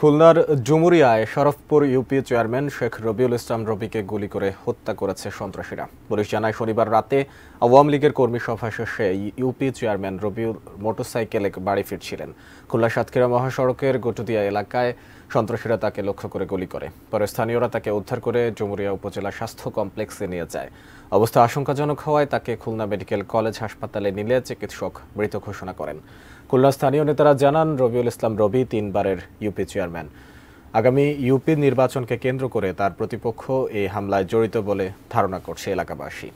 খুলনার জুমুরিয়ায় Sharafpur UP chairman Sheikh Rabiul Islam রবিকে গুলি করে হত্যা করেছে সন্ত্রাসীরা পুলিশ জানায় শনিবার রাতে আওয়ামী লীগের কর্মী সভা শেষে ইউপি চেয়ারম্যান রবিউল মোটরসাইকেলে বাড়ি ফিরছিলেন খুলনা সাতক্ষীরা মহাসড়কের গটুদিয়া এলাকায় সন্ত্রাসীরা তাকে লক্ষ্য করে গুলি করে পরে স্থানীয়রা তাকে উদ্ধার করে জুমুরিয়া উপজেলা স্বাস্থ্য কমপ্লেক্সে নিয়ে যায় অবস্থা আশঙ্কাজনক হওয়ায় তাকে খুলনা মেডিকেল কলেজ হাসপাতালে নিলে চিকিৎসক মৃত ঘোষণা করেন খুলনা স্থানীয় নেতারা জানান রবিউল ইসলাম রবি তিনবারের ইউপি চেয়ারম্যান চেয়ারম্যান আগামী ইউপি নির্বাচনকে কেন্দ্র করে তার প্রতিপক্ষ এই হামলায় জড়িত বলে ধারণা করছে এলাকাবাসী